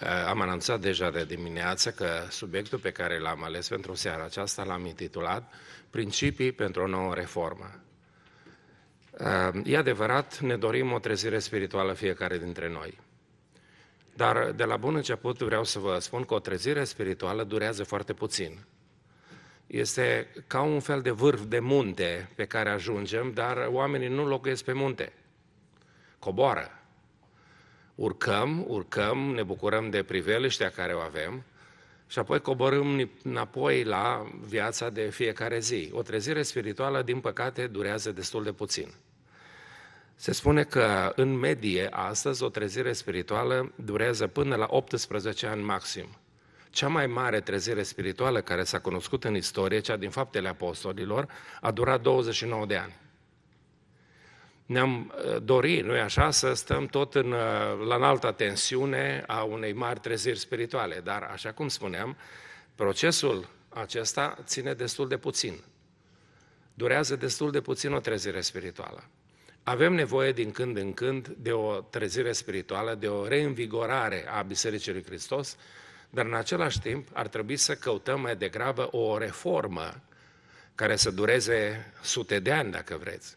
Eh, am anunțat deja de dimineață că subiectul pe care l-am ales pentru seara aceasta l-am intitulat Principii pentru o nouă reformă. Eh, e adevărat, ne dorim o trezire spirituală fiecare dintre noi. Dar de la bun început vreau să vă spun că o trezire spirituală durează foarte puțin. Este ca un fel de vârf de munte pe care ajungem, dar oamenii nu locuiesc pe munte. Coboară, urcăm, urcăm, ne bucurăm de priveliștea care o avem și apoi coborâm înapoi la viața de fiecare zi. O trezire spirituală, din păcate, durează destul de puțin. Se spune că, în medie, astăzi, o trezire spirituală durează până la 18 ani maxim. Cea mai mare trezire spirituală care s-a cunoscut în istorie, cea din Faptele Apostolilor, a durat 29 de ani ne-am eh, dorit, nu așa, să stăm tot în, eh, la înalta tensiune a unei mari treziri spirituale. Dar, așa cum spuneam, procesul acesta ține destul de puțin. Durează destul de puțin o trezire spirituală. Avem nevoie din când în când de o trezire spirituală, de o reînvigorare a Bisericii lui Hristos, dar în același timp ar trebui să căutăm mai degrabă o reformă care să dureze sute de ani, dacă vreți,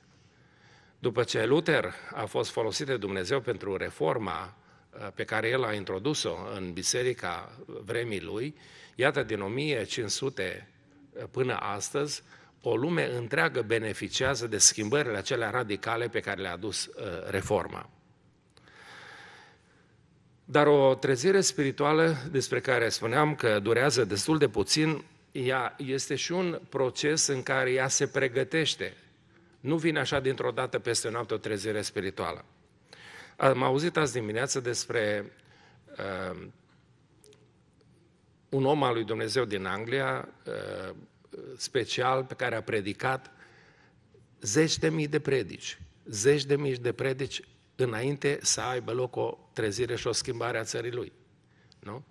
după ce Luther a fost folosit de Dumnezeu pentru reforma uh, pe care el a introdus-o în biserica vremii lui, iată, din 1500 uh, până astăzi, o lume întreagă beneficiază de schimbările acelea radicale pe care le-a adus uh, reforma. Dar o trezire spirituală despre care spuneam că durează destul de puțin, ea este și un proces în care ea se pregătește nu vine așa dintr-o dată peste noapte o trezire spirituală. Am auzit azi dimineață despre uh, un om al lui Dumnezeu din Anglia, uh, special, pe care a predicat zeci de mii de predici. Zeci de mii de predici înainte să aibă loc o trezire și o schimbare a țării lui. Nu?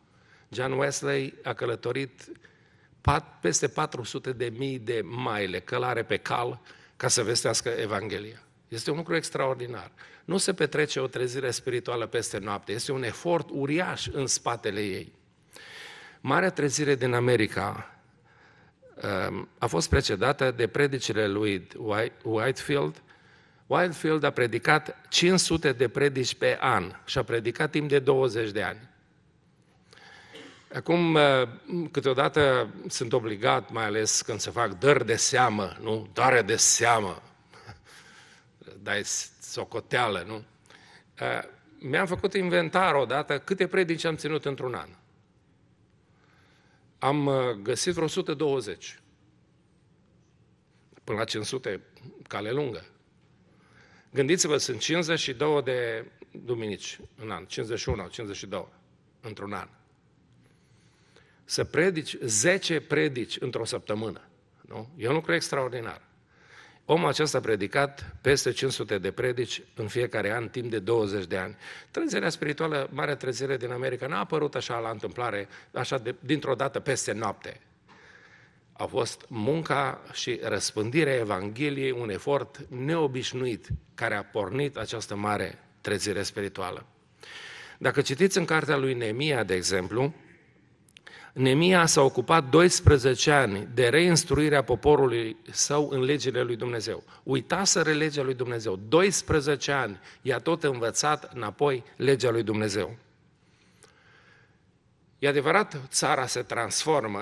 John Wesley a călătorit pat, peste 400 de mii de maile, călare pe cal, ca să vestească Evanghelia. Este un lucru extraordinar. Nu se petrece o trezire spirituală peste noapte, este un efort uriaș în spatele ei. Marea trezire din America um, a fost precedată de predicile lui Whitefield. Whitefield a predicat 500 de predici pe an și a predicat timp de 20 de ani. Acum, uh, câteodată sunt obligat, mai ales când se fac dări de seamă, nu? Dare de seamă. Dai socoteală, nu? Uh, mi-am făcut inventar odată câte predici am ținut într-un an. Am uh, găsit vreo 120. Până la 500, cale lungă. Gândiți-vă, sunt 52 de duminici în an, 51 52 într-un an să predici 10 predici într-o săptămână. Nu? E un lucru extraordinar. Omul acesta a predicat peste 500 de predici în fiecare an, timp de 20 de ani. Trezirea spirituală, marea trezire din America, n-a apărut așa la întâmplare, așa de, dintr-o dată, peste noapte. A fost munca și răspândirea Evangheliei, un efort neobișnuit care a pornit această mare trezire spirituală. Dacă citiți în cartea lui Nemia, de exemplu, Nemia s-a ocupat 12 ani de reinstruirea poporului său în legile lui Dumnezeu. Uita să relegea lui Dumnezeu. 12 ani i-a tot învățat înapoi legea lui Dumnezeu. E adevărat, țara se transformă,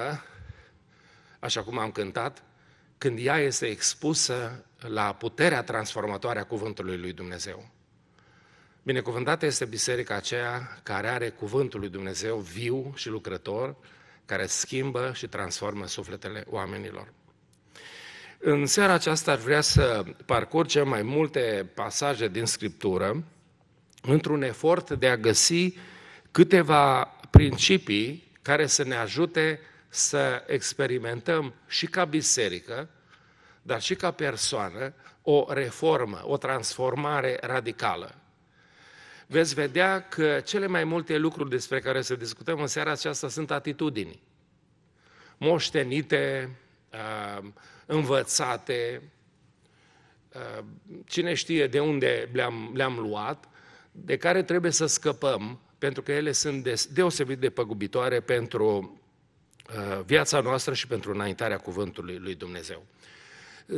așa cum am cântat, când ea este expusă la puterea transformatoare a cuvântului lui Dumnezeu. Binecuvântată este biserica aceea care are cuvântul lui Dumnezeu viu și lucrător, care schimbă și transformă sufletele oamenilor. În seara aceasta ar vrea să parcurgem mai multe pasaje din Scriptură într-un efort de a găsi câteva principii care să ne ajute să experimentăm și ca biserică, dar și ca persoană, o reformă, o transformare radicală veți vedea că cele mai multe lucruri despre care să discutăm în seara aceasta sunt atitudini. Moștenite, uh, învățate, uh, cine știe de unde le-am, le-am luat, de care trebuie să scăpăm, pentru că ele sunt deosebit de păgubitoare pentru uh, viața noastră și pentru înaintarea cuvântului lui Dumnezeu.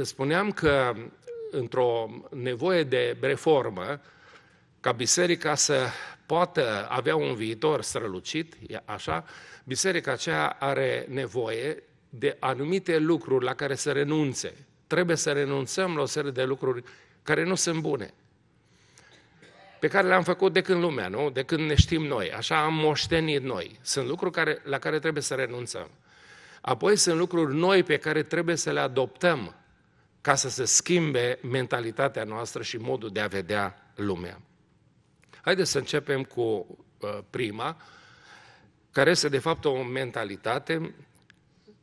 Spuneam că într-o nevoie de reformă, ca biserica să poată avea un viitor strălucit, așa, biserica aceea are nevoie de anumite lucruri la care să renunțe. Trebuie să renunțăm la o serie de lucruri care nu sunt bune, pe care le-am făcut de când lumea, nu? De când ne știm noi, așa am moștenit noi. Sunt lucruri care, la care trebuie să renunțăm. Apoi sunt lucruri noi pe care trebuie să le adoptăm ca să se schimbe mentalitatea noastră și modul de a vedea lumea. Haideți să începem cu uh, prima, care este de fapt o mentalitate,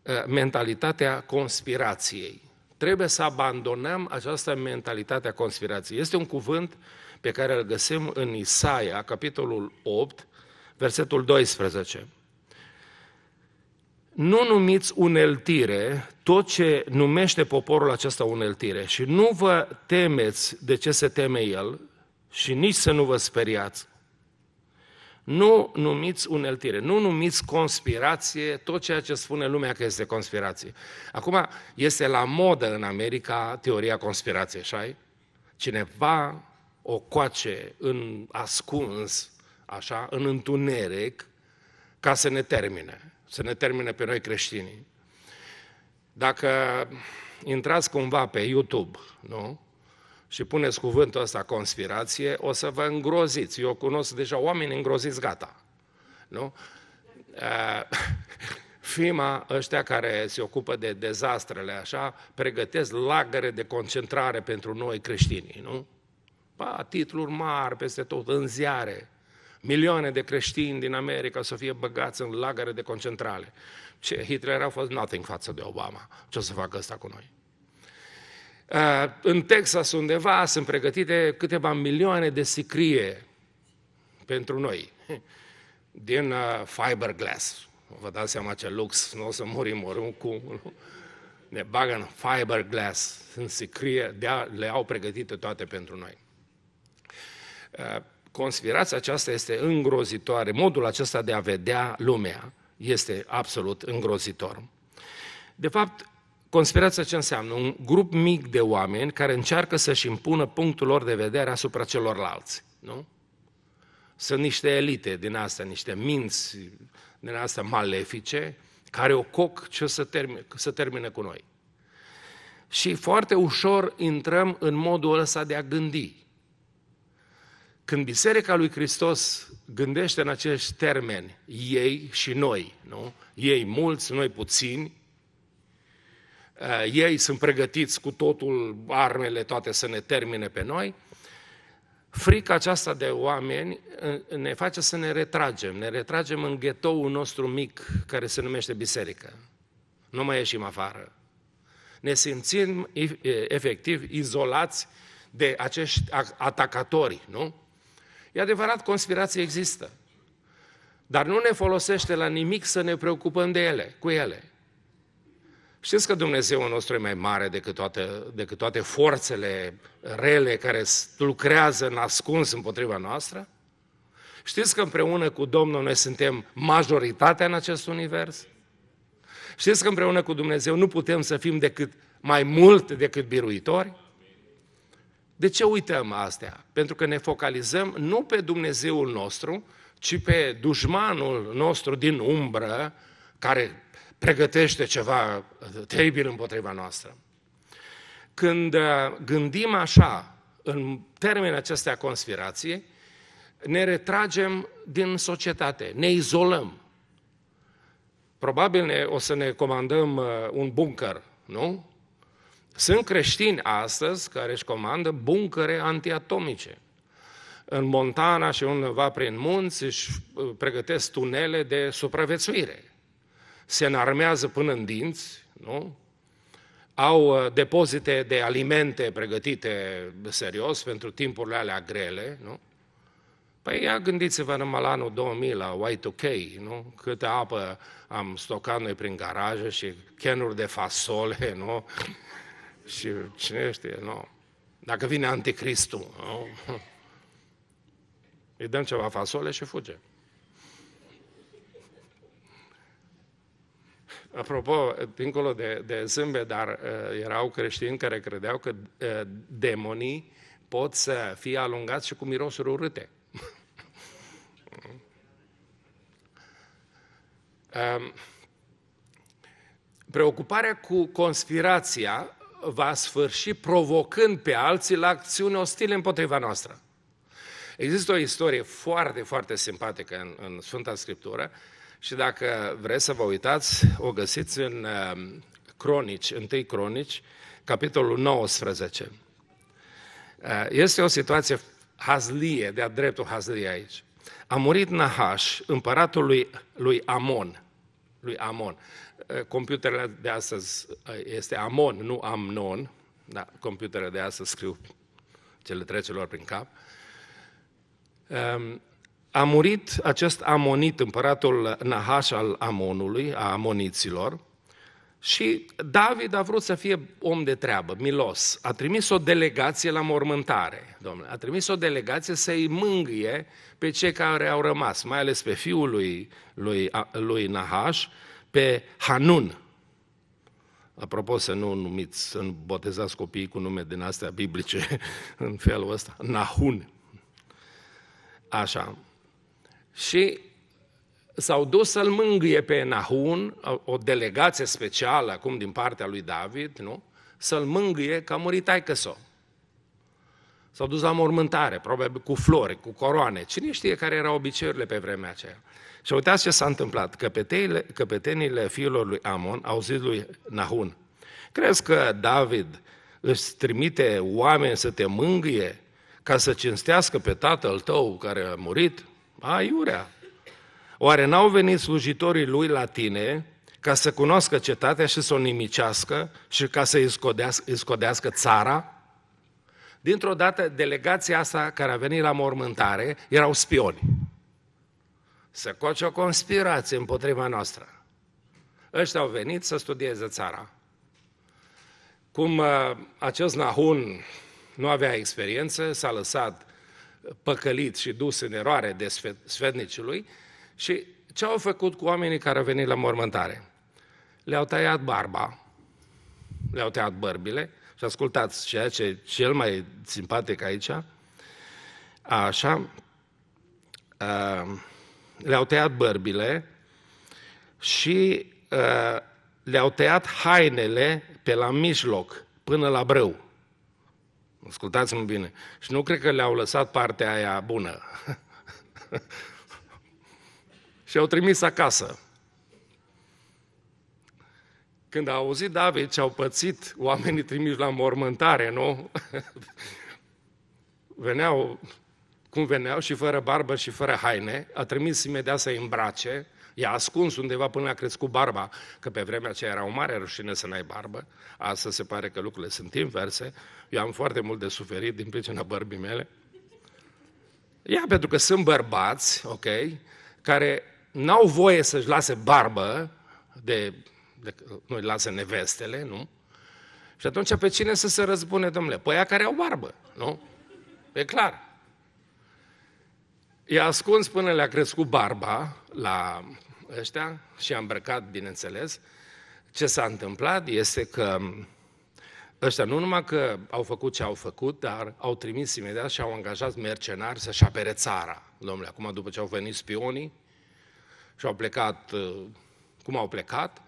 uh, mentalitatea conspirației. Trebuie să abandonăm această mentalitate a conspirației. Este un cuvânt pe care îl găsim în Isaia, capitolul 8, versetul 12. Nu numiți uneltire tot ce numește poporul acesta uneltire și nu vă temeți de ce se teme el, și nici să nu vă speriați. Nu numiți uneltire, nu numiți conspirație tot ceea ce spune lumea că este conspirație. Acum este la modă în America teoria conspirației, așa Cineva o coace în ascuns, așa, în întuneric, ca să ne termine, să ne termine pe noi creștinii. Dacă intrați cumva pe YouTube, nu? și puneți cuvântul ăsta conspirație, o să vă îngroziți. Eu cunosc deja oameni îngroziți, gata. Nu? FIMA, ăștia care se ocupă de dezastrele așa, pregătesc lagăre de concentrare pentru noi creștinii, nu? Ba, titluri mari peste tot, în ziare. Milioane de creștini din America să fie băgați în lagăre de concentrare. Ce, Hitler a fost nothing față de Obama. Ce o să facă ăsta cu noi? Eh, în Texas undeva sunt pregătite câteva milioane de sicrie pentru noi, din eh, fiberglass. Vă dați seama ce lux, nu o să murim oricum. Ne bagă în fiberglass, în sicrie, le au pregătite toate pentru noi. Eh, Conspirația aceasta este îngrozitoare. Modul acesta de a vedea lumea este absolut îngrozitor. De fapt, Conspirația ce înseamnă? Un grup mic de oameni care încearcă să-și impună punctul lor de vedere asupra celorlalți, nu? Sunt niște elite din astea, niște minți din astea malefice, care o coc ce să termine, să termine cu noi. Și foarte ușor intrăm în modul ăsta de a gândi. Când Biserica lui Hristos gândește în acești termeni, ei și noi, nu? Ei mulți, noi puțini, Eh, ei sunt pregătiți cu totul, armele toate să ne termine pe noi. Frica aceasta de oameni eh, ne face să ne retragem, ne retragem în ghetoul nostru mic care se numește biserică. Nu mai ieșim afară. Ne simțim eh, efectiv izolați de acești atacatori, nu? E adevărat, conspirații există. Dar nu ne folosește la nimic să ne preocupăm de ele, cu ele. Știți că Dumnezeu nostru e mai mare decât toate, decât toate forțele rele care lucrează în ascuns împotriva noastră? Știți că împreună cu Domnul noi suntem majoritatea în acest univers? Știți că împreună cu Dumnezeu nu putem să fim decât mai mult decât biruitori? De ce uităm astea? Pentru că ne focalizăm nu pe Dumnezeul nostru, ci pe dușmanul nostru din umbră, care pregătește ceva teribil împotriva noastră. Când uh, gândim așa, în termenii acestea conspirație, ne retragem din societate, ne izolăm. Probabil ne, o să ne comandăm uh, un bunker, nu? Sunt creștini astăzi care își comandă buncăre antiatomice. În Montana și undeva prin munți își uh, pregătesc tunele de supraviețuire se înarmează până în dinți, nu? au uh, depozite de alimente pregătite serios pentru timpurile alea grele, nu? Păi ia gândiți-vă numai la anul 2000, la Y2K, nu? Câtă apă am stocat noi prin garaje și chenuri de fasole, nu? și cine știe, nu? Dacă vine anticristul, nu? Îi dăm ceva fasole și fuge. Apropo, dincolo de, de zâmbe, dar uh, erau creștini care credeau că uh, demonii pot să fie alungați și cu mirosuri urâte. Um, preocuparea cu conspirația va sfârși provocând pe alții la acțiuni ostile împotriva noastră. Există o istorie foarte, foarte simpatică în, în Sfânta Scriptură uh, și dacă vreți să vă uitați, o găsiți în um, Cronici, 1 Cronici, capitolul 19. Uh, este o situație hazlie, de-a dreptul hazlie aici. A murit Nahaș, împăratul lui, lui Amon. Lui Amon. Uh, computerele de astăzi uh, este Amon, nu Amnon. Da, computerele de astăzi scriu cele trecelor prin cap. Um, a murit acest amonit, împăratul Nahaș al Amonului, a amoniților, și David a vrut să fie om de treabă, milos. A trimis o delegație la mormântare, domnule. A trimis o delegație să-i mângâie pe cei care au rămas, mai ales pe fiul lui, lui, lui Nahaș, pe Hanun. Apropo, să nu numiți, să nu botezați copiii cu nume din astea biblice în felul ăsta. Nahun. Așa și s-au dus să-l mângâie pe Nahun, o delegație specială acum din partea lui David, nu? Să-l mângâie că a murit taică -so. S-au dus la mormântare, probabil cu flori, cu coroane. Cine știe care erau obiceiurile pe vremea aceea? Și uitați ce s-a întâmplat. Căpeteile, căpetenile fiilor lui Amon au zis lui Nahun, crezi că David își trimite oameni să te mângâie ca să cinstească pe tatăl tău care a murit? aiurea. Oare n-au venit slujitorii lui la tine ca să cunoască cetatea și să o nimicească și ca să îi scodească țara? Dintr-o dată, delegația asta care a venit la mormântare erau spioni. Să coace o conspirație împotriva noastră. Ăștia au venit să studieze țara. Cum uh, acest Nahun nu avea experiență, s-a lăsat păcălit și dus în eroare de sfetnicului și ce au făcut cu oamenii care au venit la mormântare? Le-au tăiat barba, le-au tăiat bărbile și ascultați ceea ce e cel mai simpatic aici, așa, uh, le-au tăiat bărbile și uh, le-au tăiat hainele pe la mijloc, până la brâu. Ascultați-mă bine. Și nu cred că le-au lăsat partea aia bună. și au trimis acasă. Când au auzit David ce au pățit oamenii trimiși la mormântare, nu? veneau, cum veneau, și fără barbă și fără haine, a trimis imediat să îmbrace, i ascuns undeva până a crescut barba, că pe vremea aceea era o mare rușine să n-ai barbă, Asta se pare că lucrurile sunt inverse, eu am foarte mult de suferit din pricina bărbii mele. Ia, pentru că sunt bărbați, ok, care n-au voie să-și lase barbă de, de nu lasă nevestele, nu? Și atunci pe cine să se răzbune, domnule? Păi aia care au barbă, nu? E clar. I-a ascuns până le-a crescut barba la ăștia și a îmbrăcat, bineînțeles. Ce s-a întâmplat este că ăștia nu numai că au făcut ce au făcut, dar au trimis imediat și au angajat mercenari să-și apere țara. Domnule, acum după ce au venit spionii și au plecat, uh, cum au plecat,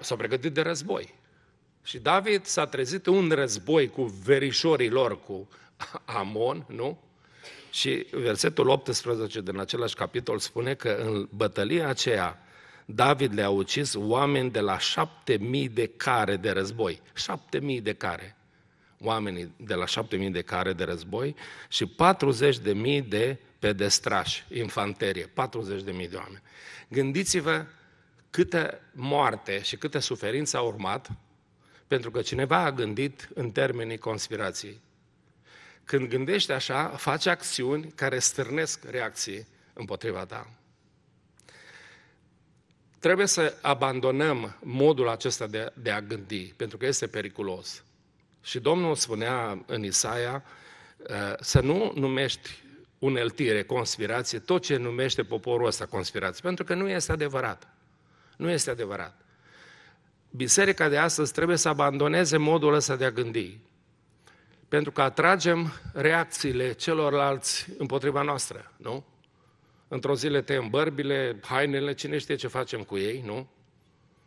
s-au pregătit de război. Și David s-a trezit un război cu verișorii lor, cu Amon, nu? Și versetul 18 din același capitol spune că în bătălia aceea David le-a ucis oameni de la șapte mii de care de război. Șapte mii de care. Oamenii de la șapte mii de care de război și 40 de mii de pedestrași, infanterie, 40 de mii de oameni. Gândiți-vă câtă moarte și câtă suferință a urmat pentru că cineva a gândit în termenii conspirației. Când gândești așa, faci acțiuni care stârnesc reacții împotriva ta. Trebuie să abandonăm modul acesta de, de a gândi, pentru că este periculos. Și Domnul spunea în Isaia uh, să nu numești uneltire, conspirație, tot ce numește poporul ăsta conspirație, pentru că nu este adevărat. Nu este adevărat. Biserica de astăzi trebuie să abandoneze modul ăsta de a gândi. Pentru că atragem reacțiile celorlalți împotriva noastră, nu? Într-o zi le tăiem bărbile, hainele, cine știe ce facem cu ei, nu?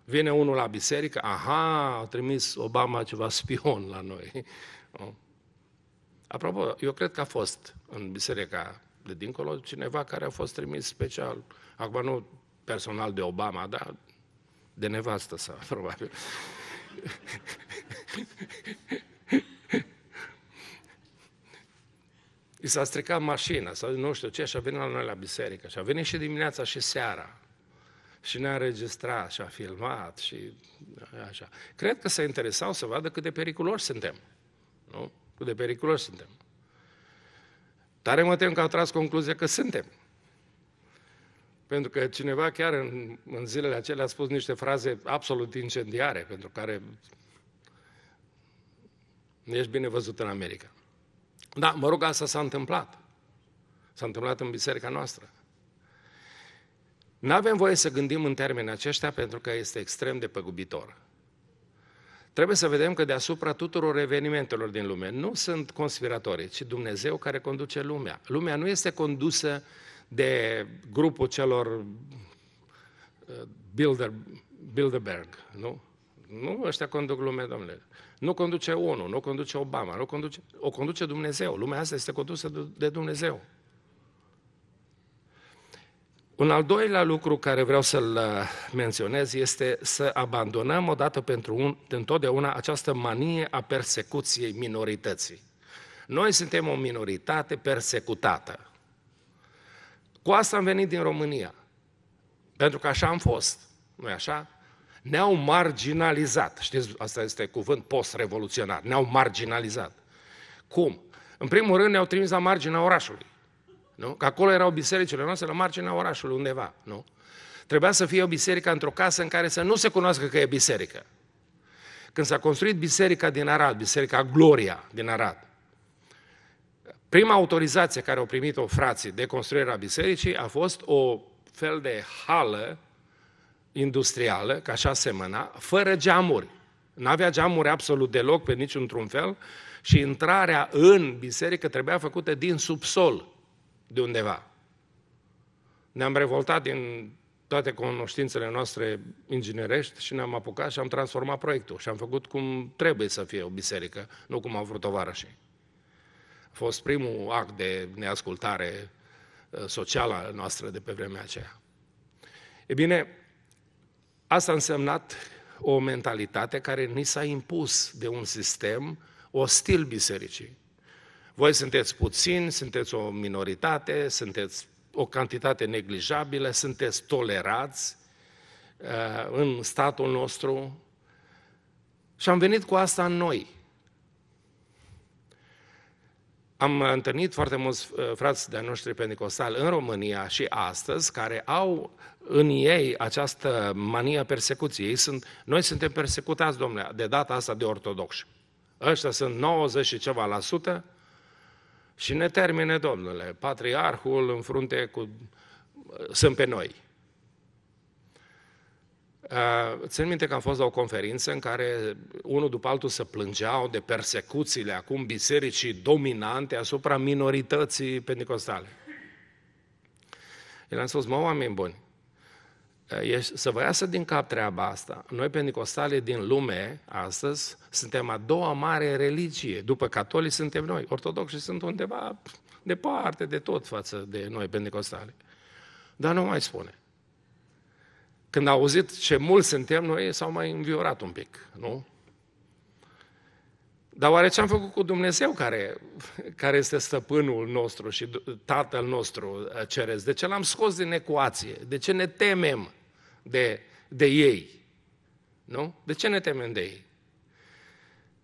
Vine unul la biserică, aha, a trimis Obama ceva spion la noi. Nu? Apropo, eu cred că a fost în biserica de dincolo cineva care a fost trimis special, acum nu personal de Obama, dar de nevastă sa, probabil. i s-a stricat mașina sau nu știu ce și a venit la noi la biserică și a venit și dimineața și seara și ne-a înregistrat și a filmat și așa. Cred că se interesau să vadă cât de periculoși suntem. Nu? Cât de periculoși suntem. Tare mă tem că au tras concluzia că suntem. Pentru că cineva chiar în, în zilele acelea a spus niște fraze absolut incendiare, pentru care ești bine văzut în America. Da, mă rog, asta s-a întâmplat. S-a întâmplat în biserica noastră. Nu avem voie să gândim în termeni aceștia pentru că este extrem de păgubitor. Trebuie să vedem că deasupra tuturor evenimentelor din lume nu sunt conspiratorii, ci Dumnezeu care conduce lumea. Lumea nu este condusă de grupul celor uh, Bilder, Bilderberg, nu? Nu ăștia conduc lumea, domnule. Nu conduce ONU, nu conduce Obama, nu conduce, o conduce Dumnezeu. Lumea asta este condusă de Dumnezeu. Un al doilea lucru care vreau să-l uh, menționez este să abandonăm odată pentru un, întotdeauna această manie a persecuției minorității. Noi suntem o minoritate persecutată. Cu asta am venit din România. Pentru că așa am fost. nu așa? ne-au marginalizat. Știți, asta este cuvânt post-revoluționar, ne-au marginalizat. Cum? În primul rând ne-au trimis la marginea orașului. Nu? Că acolo erau bisericile noastre la marginea orașului undeva, nu? Trebuia să fie o biserică într-o casă în care să nu se cunoască că e biserică. Când s-a construit biserica din Arad, biserica Gloria din Arad, prima autorizație care au primit-o frații de construirea bisericii a fost o fel de hală industrială, ca așa semăna, fără geamuri. N-avea geamuri absolut deloc, pe niciun fel, și intrarea în biserică trebuia făcută din subsol, de undeva. Ne-am revoltat din toate cunoștințele noastre inginerești și ne-am apucat și am transformat proiectul și am făcut cum trebuie să fie o biserică, nu cum au vrut tovarășii. A fost primul act de neascultare uh, socială noastră de pe vremea aceea. E bine, Asta a însemnat o mentalitate care ni s-a impus de un sistem ostil bisericii. Voi sunteți puțini, sunteți o minoritate, sunteți o cantitate neglijabilă, sunteți tolerați uh, în statul nostru. Și am venit cu asta în noi. Am întâlnit foarte mulți uh, frați de noștri pentecostali în România și astăzi, care au în ei această mania persecuției. Ei sunt, noi suntem persecutați, domnule, de data asta de ortodoxi. Ăștia sunt 90 și ceva la sută și ne termine, domnule, patriarhul în frunte cu... Uh, sunt pe noi. Uh, țin minte că am fost la o conferință în care unul după altul se plângeau de persecuțiile acum bisericii dominante asupra minorității pentecostale. El am spus, mă, oameni buni, uh, să vă iasă din cap treaba asta. Noi, pentecostale din lume, astăzi, suntem a doua mare religie. După catolici suntem noi. Ortodoxi sunt undeva departe de tot față de noi, pentecostale. Dar nu mai spune. Când au auzit ce mulți suntem, noi s-au mai înviorat un pic, nu? Dar oare ce am făcut cu Dumnezeu care, care este stăpânul nostru și tatăl nostru uh, ceres De ce l-am scos din ecuație? De ce ne temem de, de ei? Nu? De ce ne temem de ei?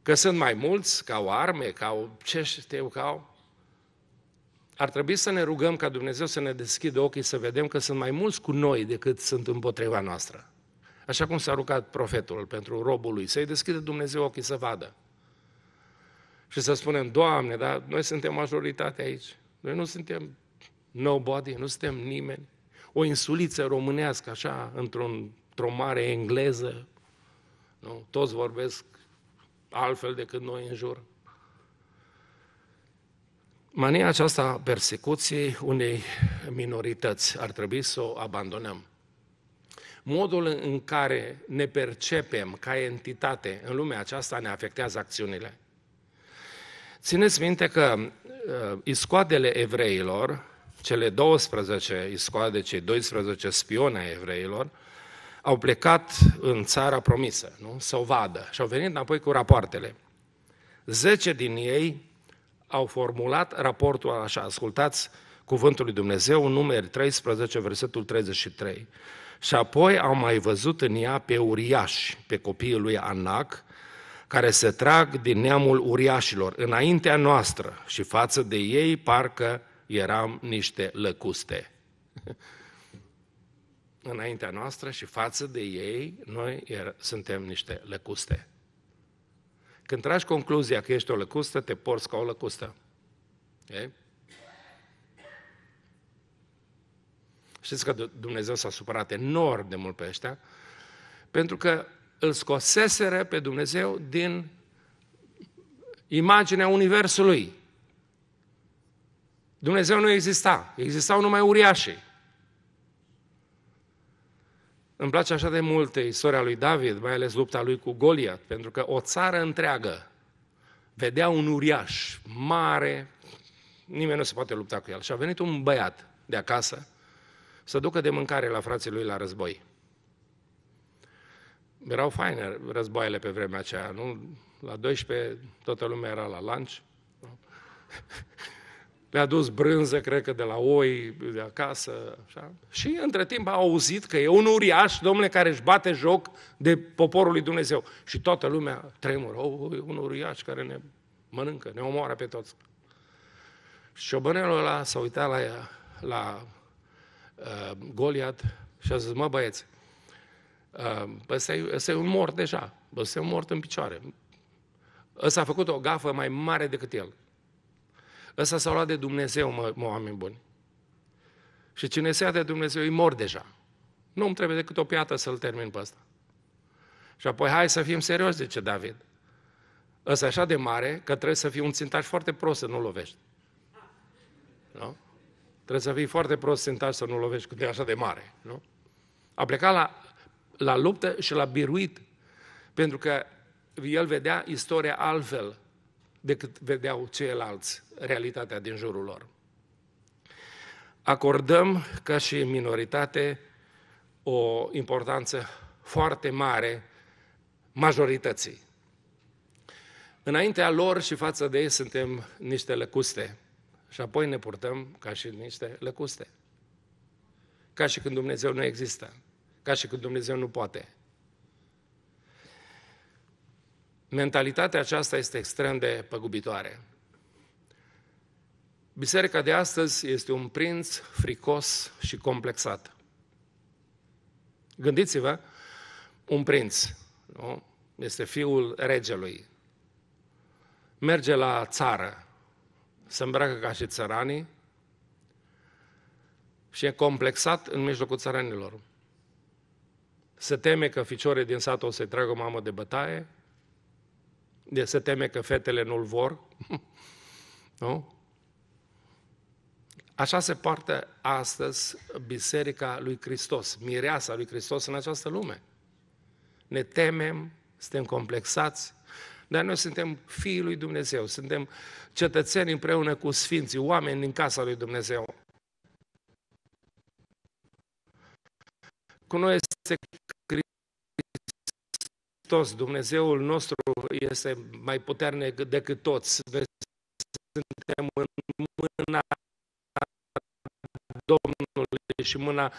Că sunt mai mulți, că au arme, că au ce știu că au ar trebui să ne rugăm ca Dumnezeu să ne deschidă ochii să vedem că sunt mai mulți cu noi decât sunt împotriva noastră. Așa cum s-a rugat profetul pentru robul lui, să-i deschidă Dumnezeu ochii să vadă. Și să spunem, Doamne, dar noi suntem majoritatea aici. Noi nu suntem nobody, nu suntem nimeni. O insuliță românească, așa, într-un, într-o mare engleză. Nu? Toți vorbesc altfel decât noi în jur. Mania aceasta a persecuției unei minorități ar trebui să o abandonăm. Modul în care ne percepem ca entitate în lumea aceasta ne afectează acțiunile. Țineți minte că uh, iscoadele evreilor, cele 12 iscoade, cei 12 spioni ai evreilor, au plecat în țara promisă, nu? să o vadă, și au venit înapoi cu rapoartele. Zece din ei au formulat raportul așa, ascultați cuvântul lui Dumnezeu, numeri 13, versetul 33. Și apoi au mai văzut în ea pe uriași, pe copiii lui Anac, care se trag din neamul uriașilor, înaintea noastră și față de ei parcă eram niște lăcuste. înaintea noastră și față de ei, noi er- suntem niște lăcuste. Când tragi concluzia că ești o lăcustă, te porți ca o lăcustă. E? Știți că Dumnezeu s-a supărat enorm de mult pe ăștia, pentru că îl scoseseră pe Dumnezeu din imaginea Universului. Dumnezeu nu exista, existau numai uriașii. Îmi place așa de mult istoria lui David, mai ales lupta lui cu Goliat, pentru că o țară întreagă vedea un uriaș mare, nimeni nu se poate lupta cu el. Și a venit un băiat de acasă să ducă de mâncare la frații lui la război. Erau faine războaiele pe vremea aceea, nu? La 12 toată lumea era la lunch le-a dus brânză, cred că de la oi, de acasă, așa. Și între timp a auzit că e un uriaș, domnule, care își bate joc de poporul lui Dumnezeu. Și toată lumea tremură, o, oh, un uriaș care ne mănâncă, ne omoară pe toți. Și șobănelul ăla s-a uitat la, ea, la uh, Goliat și a zis, mă băieți, ăsta ăsta e un mort deja, ăsta e un mort în picioare. Ăsta a făcut o gafă mai mare decât el. Ăsta s-a luat de Dumnezeu, mă, mă oameni buni. Și cine se ia de Dumnezeu, îi mor deja. Nu îmi trebuie decât o piată să-l termin pe ăsta. Și apoi, hai să fim serioși, zice David. Ăsta așa de mare că trebuie să fii un țintaș foarte prost să nu lovești. Nu? Trebuie să fii foarte prost țintaș să nu lovești cât e așa de mare. Nu? A plecat la, la luptă și l-a biruit. Pentru că el vedea istoria altfel decât vedeau ceilalți realitatea din jurul lor. Acordăm, ca și minoritate, o importanță foarte mare majorității. Înaintea lor și față de ei suntem niște lăcuste și apoi ne purtăm ca și niște lăcuste. Ca și când Dumnezeu nu există, ca și când Dumnezeu nu poate, Mentalitatea aceasta este extrem de păgubitoare. Biserica de astăzi este un prinț fricos și complexat. Gândiți-vă, un prinț, nu? este fiul regelui, merge la țară, se îmbracă ca și țăranii și e complexat în mijlocul țăranilor. Se teme că ficiorii din sat o să-i tragă o mamă de bătaie, de se teme că fetele nu-l vor. nu? Așa se poartă astăzi Biserica lui Hristos, mireasa lui Hristos în această lume. Ne temem, suntem complexați, dar noi suntem fiii lui Dumnezeu, suntem cetățeni împreună cu sfinții, oameni din casa lui Dumnezeu. Cu noi este Hristos, Dumnezeul nostru este mai puternic decât toți. Suntem în mâna Domnului și mâna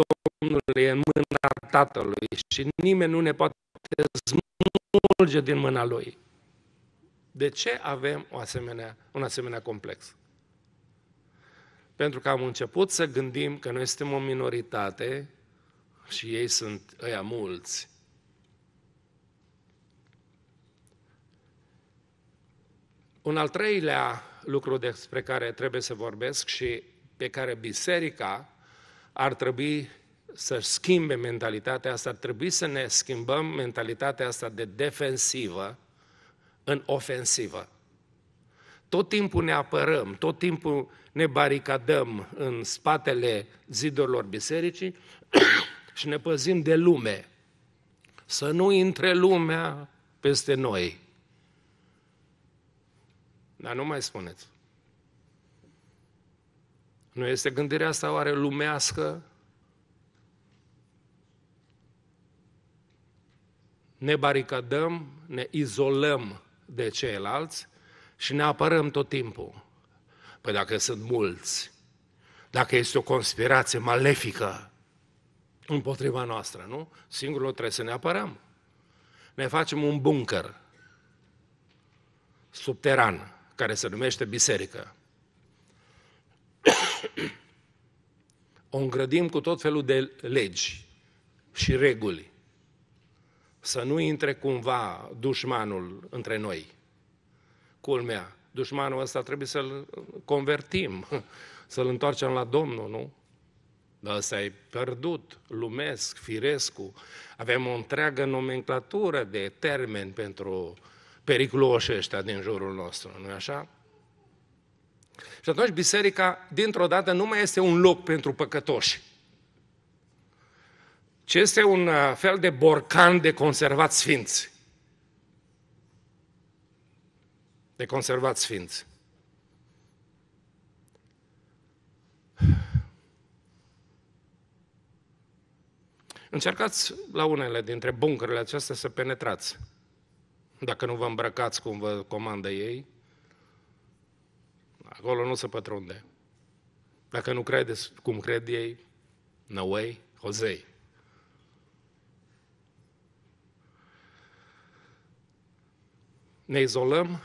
Domnului, în mâna Tatălui și nimeni nu ne poate smulge din mâna Lui. De ce avem o asemenea, un asemenea complex? Pentru că am început să gândim că noi suntem o minoritate și ei sunt ăia mulți Un al treilea lucru despre care trebuie să vorbesc și pe care biserica ar trebui să schimbe mentalitatea asta, ar trebui să ne schimbăm mentalitatea asta de defensivă în ofensivă. Tot timpul ne apărăm, tot timpul ne baricadăm în spatele zidurilor bisericii și ne păzim de lume. Să nu intre lumea peste noi. Dar nu mai spuneți. Nu este gândirea asta oare lumească? Ne baricadăm, ne izolăm de ceilalți și ne apărăm tot timpul. Păi dacă sunt mulți, dacă este o conspirație malefică împotriva noastră, nu? Singurul trebuie să ne apărăm. Ne facem un bunker subteran care se numește biserică. o îngrădim cu tot felul de legi și reguli. Să nu intre cumva dușmanul între noi. Culmea, dușmanul ăsta trebuie să-l convertim, să-l întoarcem la Domnul, nu? Dar ăsta e pierdut, lumesc, firescu. Avem o întreagă nomenclatură de termeni pentru uh, periculoși ăștia din jurul nostru, nu așa? Și atunci biserica, dintr-o dată, nu mai este un loc pentru păcătoși, ci este un uh, fel de borcan de conservat sfinți. De conservat sfinți. Încercați la unele dintre buncările acestea să penetrați dacă nu vă îmbrăcați cum vă comandă ei, acolo nu se pătrunde. Dacă nu credeți cum cred ei, no way, Hozei. Ne izolăm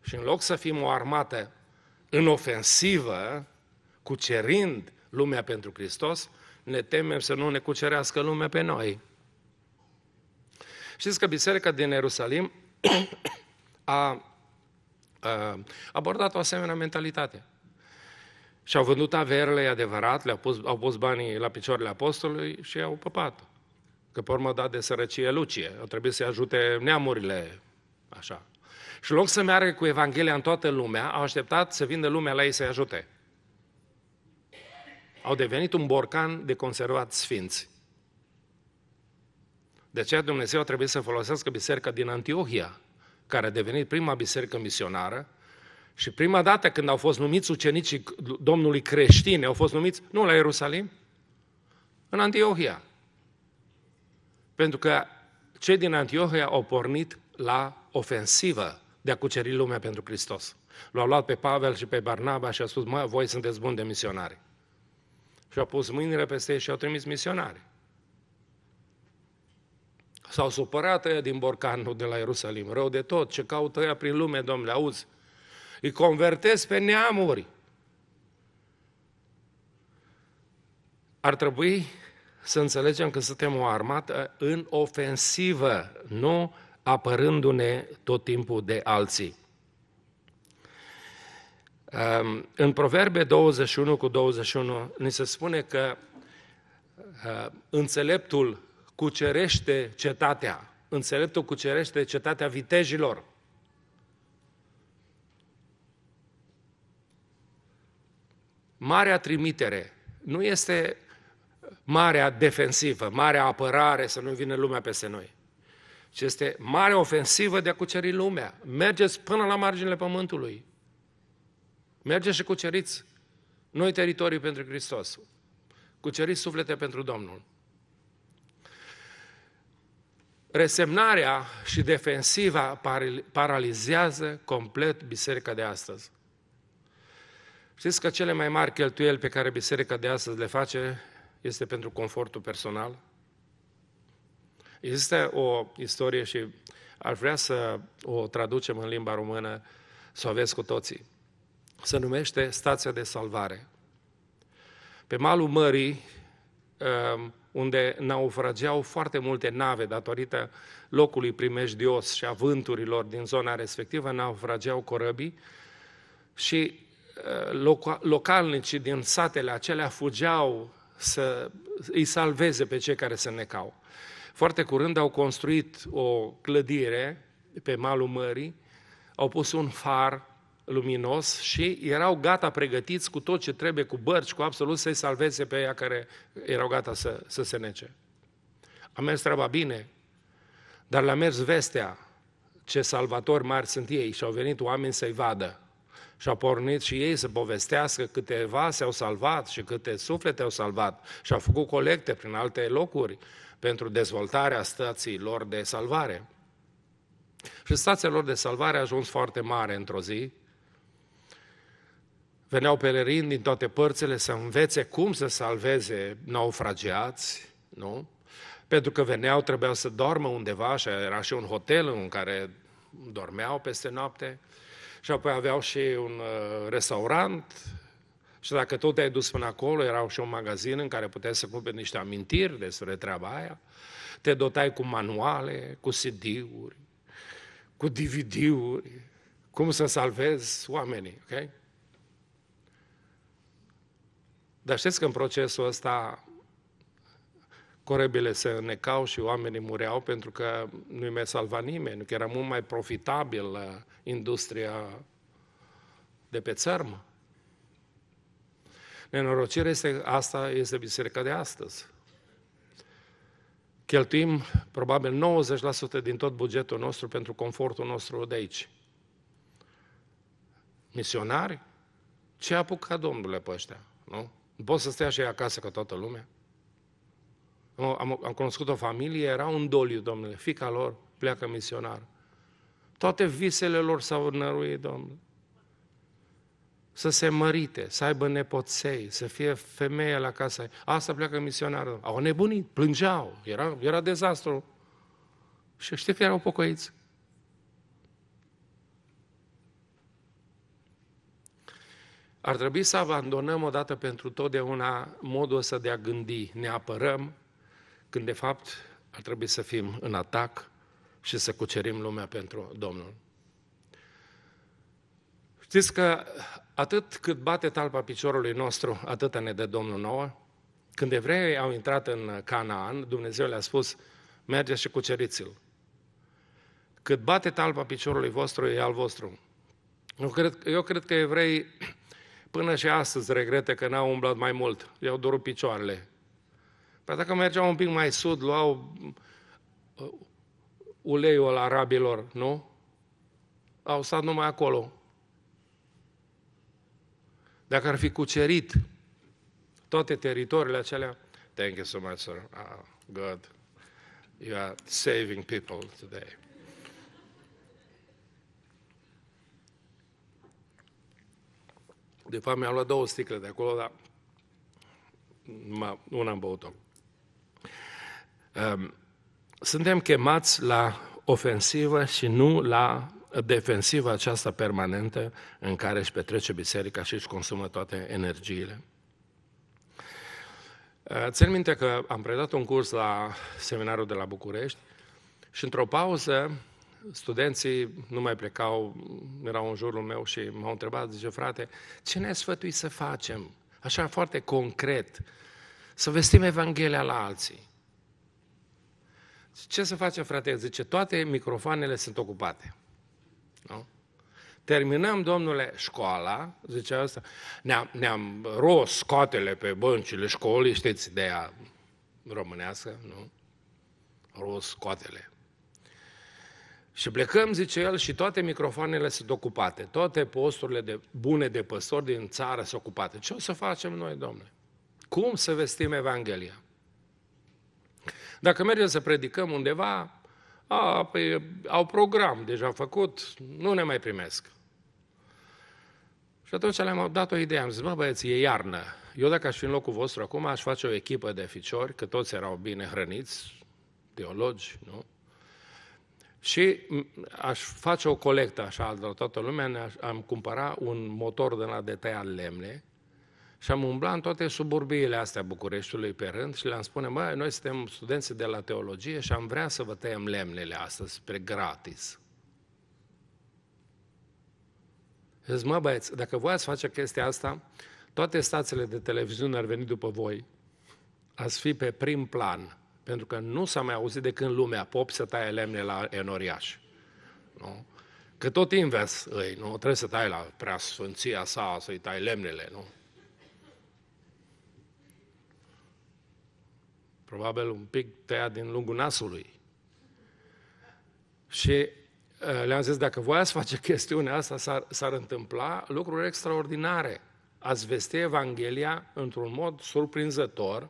și în loc să fim o armată în ofensivă, cucerind lumea pentru Hristos, ne temem să nu ne cucerească lumea pe noi. Știți că biserica din Ierusalim a, a abordat o asemenea mentalitate. Și-au vândut averele, e adevărat, le-au pus, au pus banii la picioarele apostolului și i-au păpat. Că pe urmă dat de sărăcie Lucie, au trebuit să-i ajute neamurile, așa. Și în loc să meargă cu Evanghelia în toată lumea, au așteptat să vină lumea la ei să-i ajute. Au devenit un borcan de conservat sfinți. De aceea Dumnezeu a trebuit să folosească biserica din Antiohia, care a devenit prima biserică misionară, și prima dată când au fost numiți ucenicii Domnului creștini, au fost numiți nu la Ierusalim, în Antiohia. Pentru că cei din Antiohia au pornit la ofensivă de a cuceri lumea pentru Hristos. L-au luat pe Pavel și pe Barnaba și a spus, mă, voi sunteți buni de misionari. Și au pus mâinile peste ei și au trimis misionari. S-au supărat ăia din borcanul de la Ierusalim, rău de tot, ce caută ăia prin lume, domnule, auzi? Îi convertesc pe neamuri. Ar trebui să înțelegem că suntem o armată în ofensivă, nu apărându-ne tot timpul de alții. În Proverbe 21 cu 21 ni se spune că înțeleptul cucerește cetatea. Înțeleptul cucerește cetatea vitejilor. Marea trimitere nu este marea defensivă, marea apărare, să nu vină lumea peste noi, ci este marea ofensivă de a cuceri lumea. Mergeți până la marginile pământului. Mergeți și cuceriți noi teritorii pentru Hristos. Cuceriți suflete pentru Domnul. Resemnarea și defensiva paralizează complet biserica de astăzi. Știți că cele mai mari cheltuieli pe care biserica de astăzi le face este pentru confortul personal? Există o istorie și ar vrea să o traducem în limba română, să o aveți cu toții. Se numește Stația de Salvare. Pe malul mării, um, unde naufrageau foarte multe nave datorită locului primejdios și a vânturilor din zona respectivă, naufrageau corăbii și uh, localnicii din satele acelea fugeau să îi salveze pe cei care se necau. Foarte curând au construit o clădire pe malul mării, au pus un far, luminos și erau gata pregătiți cu tot ce trebuie, cu bărci, cu absolut să-i salveze pe ea care erau gata să, să se nece. A mers treaba bine, dar le-a mers vestea ce salvatori mari sunt ei și au venit oameni să-i vadă. Și au pornit și ei să povestească câte vase au salvat și câte suflete au salvat și au făcut colecte prin alte locuri pentru dezvoltarea stației lor de salvare. Și stația lor de salvare a ajuns foarte mare într-o zi Veneau pelerini din toate părțile să învețe cum să salveze naufragiați, nu? Pentru că veneau, trebuiau să doarmă undeva și era și un hotel în care dormeau peste noapte și apoi aveau și un uh, restaurant și dacă tot te-ai dus până acolo, erau și un magazin în care puteai să cumperi niște amintiri despre treaba aia, te dotai cu manuale, cu CD-uri, cu DVD-uri, cum să salvezi oamenii, ok? Dar știți că în procesul ăsta corebile se înnecau și oamenii mureau pentru că nu i mai salva nimeni, că era mult mai profitabil industria de pe țărmă. Nenorocirea este, asta este biserica de astăzi. Cheltuim probabil 90% din tot bugetul nostru pentru confortul nostru de aici. Misionari? Ce a apucat Domnule pe ăștia, nu? Nu pot să stea așa acasă ca toată lumea. Am, am, am cunoscut o familie, era un doliu, domnule, fica lor pleacă misionar. Toate visele lor s-au înăruit, domnule. Să se mărite, să aibă nepoței, să fie femeie la casă. Asta pleacă misionarul. Au nebunit, plângeau, era, era dezastru. Și știi că erau pocăiți. Ar trebui să abandonăm odată pentru totdeauna modul ăsta de a gândi, ne apărăm, când de fapt ar trebui să fim în atac și să cucerim lumea pentru Domnul. Știți că atât cât bate talpa piciorului nostru, atât ne dă Domnul nouă. Când evreii au intrat în Canaan, Dumnezeu le-a spus, mergeți și cuceriți-l. Cât bate talpa piciorului vostru, e al vostru. Eu cred, eu cred că evrei Până și astăzi regretă că n-au umblat mai mult, i-au durut picioarele. Păi dacă mergeau un pic mai sud, luau uh, uleiul al arabilor, nu? Au stat numai acolo. Dacă ar fi cucerit toate teritoriile acelea, thank you so much, sir. Oh, God, you are saving people today. De fapt, mi-am luat două sticle de acolo, dar una am băut-o. Ehm, suntem chemați la ofensivă și nu la defensivă aceasta permanentă în care își petrece biserica și își consumă toate energiile. Ehm, țin minte că am predat un curs la seminarul de la București și într-o pauză studenții nu mai plecau, erau în jurul meu și m-au întrebat, zice, frate, ce ne-ai sfătuit să facem? Așa foarte concret, să vestim Evanghelia la alții. Ce să facem, frate? Zice, toate microfoanele sunt ocupate. Nu? Terminăm, domnule, școala, Zicea asta, ne-am, ne-am ros scoatele pe băncile școlii, știți, de ea românească, nu? Ros scoatele, și plecăm, zice el, și toate microfoanele sunt ocupate, toate posturile de bune de păstori din țară sunt ocupate. Ce o să facem noi, domnule? Cum să vestim Evanghelia? Dacă mergem să predicăm undeva, a, păi, au program deja făcut, nu ne mai primesc. Și atunci le-am dat o idee, am zis, bă băieți, e iarnă. Eu dacă aș fi în locul vostru acum, aș face o echipă de ficiori, că toți erau bine hrăniți, teologi, nu? Și aș face o colectă așa de la toată lumea, am cumpărat un motor de la de tăiat lemne și am umblat în toate suburbiile astea Bucureștiului pe rând și le-am spune, băi, noi suntem studenți de la teologie și am vrea să vă tăiem lemnele astăzi spre gratis. Zic, mă băieți, dacă voi ați face chestia asta, toate stațiile de televiziune ar veni după voi, ați fi pe prim plan – pentru că nu s-a mai auzit de când lumea pop să taie lemne la enoriaș. Nu? Că tot invers îi, nu? Trebuie să tai la sfânția sa, să-i tai lemnele, nu? Probabil un pic tăia din lungul nasului. Și uh, le-am zis, dacă voia să face chestiunea asta, s-ar, s-ar întâmpla lucruri extraordinare. Ați vesti Evanghelia într-un mod surprinzător,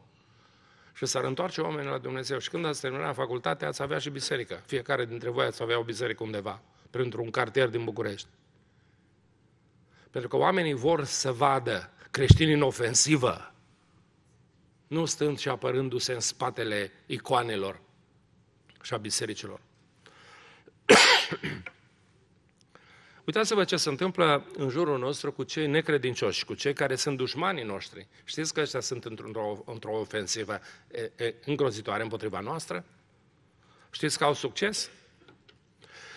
și s-ar întoarce oamenii la Dumnezeu. Și când ați terminat facultatea, ați avea și biserică. Fiecare dintre voi ați avea o biserică undeva, printr-un cartier din București. Pentru că oamenii vor să vadă creștini în ofensivă, nu stând și apărându-se în spatele icoanelor și a bisericilor. Uitați-vă ce se întâmplă în jurul nostru cu cei necredincioși, cu cei care sunt dușmanii noștri. Știți că ăștia sunt într-o, într ofensivă e, e, îngrozitoare împotriva noastră? Știți că au succes?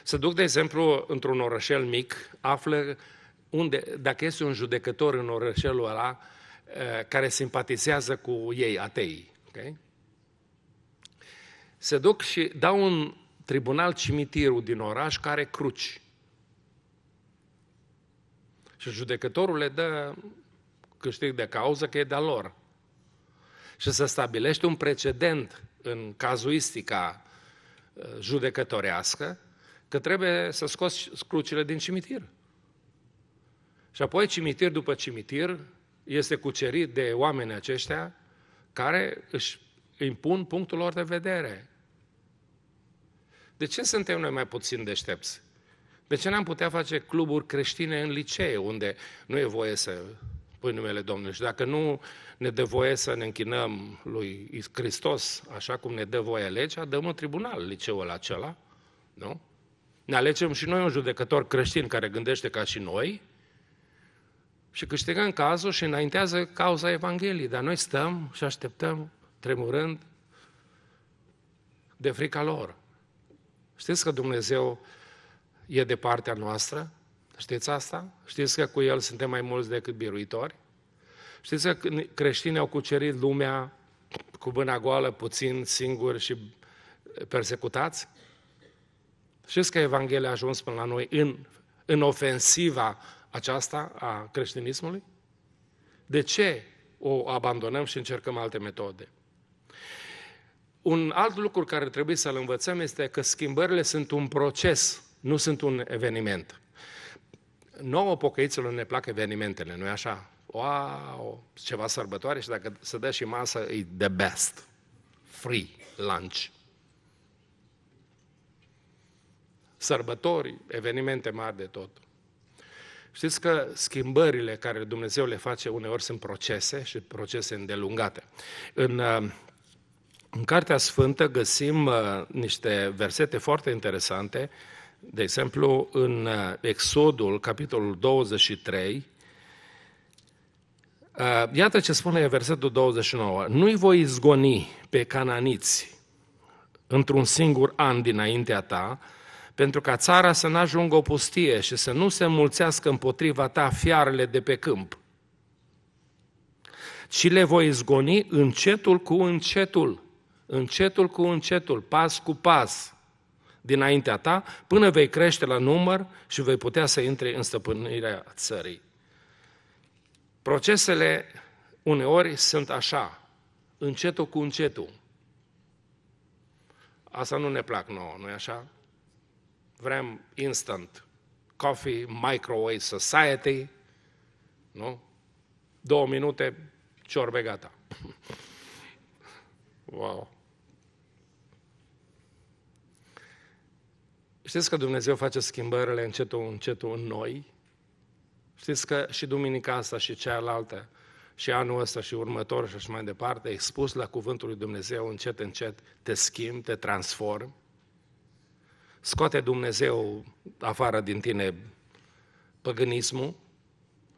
Să duc, de exemplu, într-un orășel mic, află unde, dacă este un judecător în orășelul ăla e, care simpatizează cu ei, atei. Okay? Se duc și dau un tribunal cimitirul din oraș care cruci. Și judecătorul le dă câștig de cauză că e de-a lor. Și să stabilești un precedent în cazuistica uh, judecătorească că trebuie să scoți crucile din cimitir. Și apoi cimitir după cimitir este cucerit de oameni aceștia care își impun punctul lor de vedere. De ce suntem noi mai puțin deștepți? De ce n-am putea face cluburi creștine în licee, unde nu e voie să pui numele Domnului? Și dacă nu ne dă voie să ne închinăm lui Hristos, așa cum ne dă voie legea, dăm un tribunal liceul acela, nu? Ne alegem și noi un judecător creștin care gândește ca și noi și câștigăm cazul și înaintează cauza Evangheliei. Dar noi stăm și așteptăm, tremurând, de frica lor. Știți că Dumnezeu e de partea noastră, știți asta? Știți că cu el suntem mai mulți decât biruitori? Știți că creștinii au cucerit lumea cu bâna goală, puțin, singuri și persecutați? Știți că Evanghelia a ajuns până la noi în, în ofensiva aceasta a creștinismului? De ce o abandonăm și încercăm alte metode? Un alt lucru care trebuie să-l învățăm este că schimbările sunt un proces nu sunt un eveniment. Nouă pocăiților ne plac evenimentele, nu-i așa? Wow, ceva sărbătoare și dacă se dă și masă, e the best. Free lunch. Sărbători, evenimente mari de tot. Știți că schimbările care Dumnezeu le face uneori sunt procese și procese îndelungate. În, uh, în Cartea Sfântă găsim uh, niște versete foarte interesante de exemplu, în uh, Exodul, capitolul 23, uh, iată ce spune versetul 29. Nu-i voi izgoni pe cananiți într-un singur an dinaintea ta, pentru ca țara să n-ajungă o pustie și să nu se mulțească împotriva ta fiarele de pe câmp, ci le voi izgoni încetul cu încetul, încetul cu încetul, pas cu pas, dinaintea ta, până vei crește la număr și vei putea să intre în stăpânirea țării. Procesele uneori sunt așa, încetul cu încetul. Asta nu ne plac nouă, nu-i așa? Vrem instant coffee, microwave society, nu? Două minute, ciorbe gata. Wow! Știți că Dumnezeu face schimbările încetul, încetul în noi? Știți că și duminica asta și cealaltă, și anul ăsta și următor și așa mai departe, expus la cuvântul lui Dumnezeu, încet, încet te schimb, te transform. Scoate Dumnezeu afară din tine păgânismul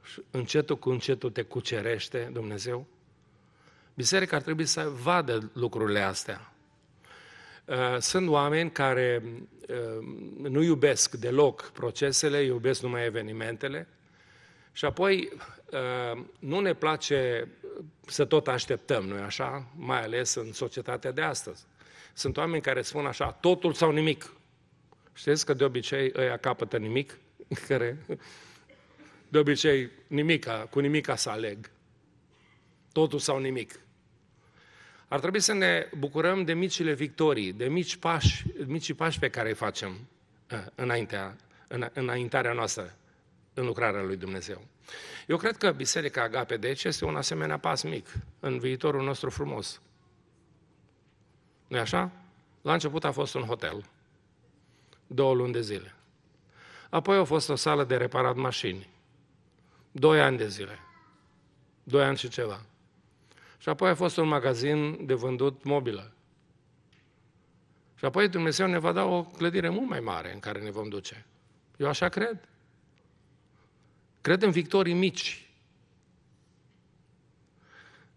și încetul cu încetul te cucerește Dumnezeu? Biserica ar trebui să vadă lucrurile astea. Uh, sunt oameni care Uh, nu iubesc deloc procesele, iubesc numai evenimentele. Și apoi uh, nu ne place să tot așteptăm, nu așa? Mai ales în societatea de astăzi. Sunt oameni care spun așa, totul sau nimic. Știți că de obicei ăia capătă nimic, care de obicei nimica, cu nimica să aleg. Totul sau nimic. Ar trebui să ne bucurăm de micile victorii, de mici pași, mici pași pe care îi facem eh, înaintea, în, înaintarea noastră în lucrarea lui Dumnezeu. Eu cred că Biserica Agape, deci, este un asemenea pas mic în viitorul nostru frumos. nu așa? La început a fost un hotel, două luni de zile. Apoi a fost o sală de reparat mașini, doi ani de zile, doi ani și ceva. Și apoi a fost un magazin de vândut mobilă. Și apoi Dumnezeu ne va da o clădire mult mai mare în care ne vom duce. Eu așa cred. Cred în victorii mici.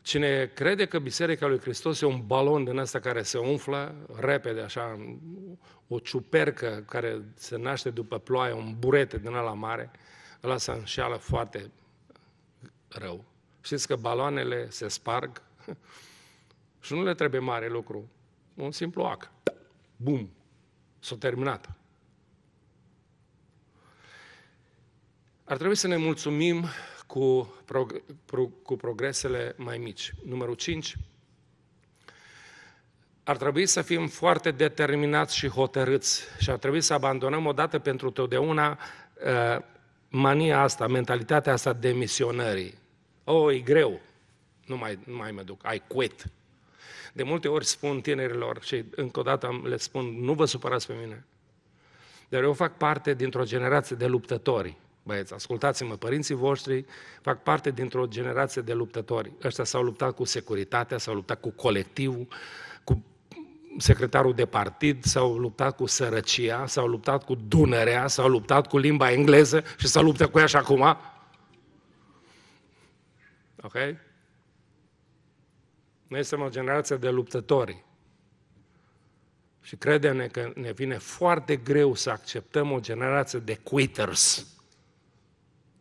Cine crede că Biserica lui Hristos e un balon din ăsta care se umflă repede, așa, o ciupercă care se naște după ploaie, un burete din ăla mare, ăla se înșeală foarte rău. Știți că baloanele se sparg și nu le trebuie mare lucru. Un simplu ac. Bum. S-a terminat. Ar trebui să ne mulțumim cu, prog- pro- cu progresele mai mici. Numărul 5. Ar trebui să fim foarte determinați și hotărâți și ar trebui să abandonăm odată pentru totdeauna uh, mania asta, mentalitatea asta de misionării. O, oh, e greu, nu mai, nu mai mă duc, ai quit. De multe ori spun tinerilor și încă o dată le spun, nu vă supărați pe mine, dar eu fac parte dintr-o generație de luptători. Băieți, ascultați-mă, părinții voștri fac parte dintr-o generație de luptători. Ăștia s-au luptat cu securitatea, s-au luptat cu colectivul, cu secretarul de partid, s-au luptat cu sărăcia, s-au luptat cu Dunărea, s-au luptat cu limba engleză și s-au luptat cu ea și acum Ok? Noi suntem o generație de luptători. Și credem ne că ne vine foarte greu să acceptăm o generație de quitters.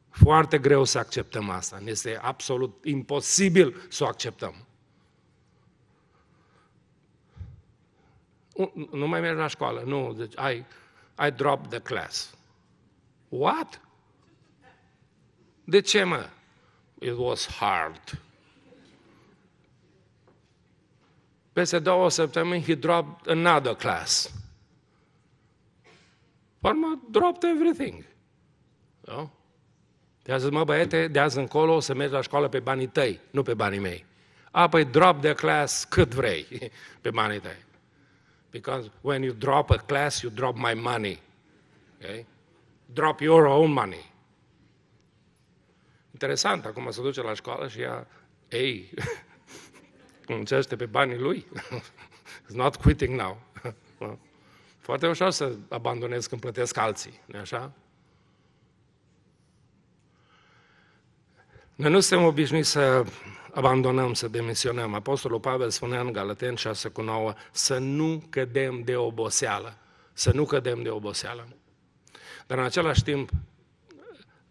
Foarte greu să acceptăm asta. Ne este absolut imposibil să o acceptăm. Nu mai mergi la școală. Nu, deci ai, ai drop the class. What? De ce, mă? it was hard. Peste două săptămâni, he dropped another class. Forma dropped everything. Da? I-a zis, mă băiete, de azi încolo o să mergi la școală pe banii tăi, nu pe banii mei. A, drop the class cât vrei pe banii tăi. Because when you drop a class, you drop my money. Okay? Drop your own money. Interesant, acum se duce la școală și ea, ei, muncește pe banii lui. It's not quitting now. Da. Foarte ușor să abandonez când plătesc alții, nu așa? Noi nu suntem obișnuiți să abandonăm, să demisionăm. Apostolul Pavel spunea în Galaten 6 cu 9 să nu cădem de oboseală. Să nu cădem de oboseală. Dar în același timp,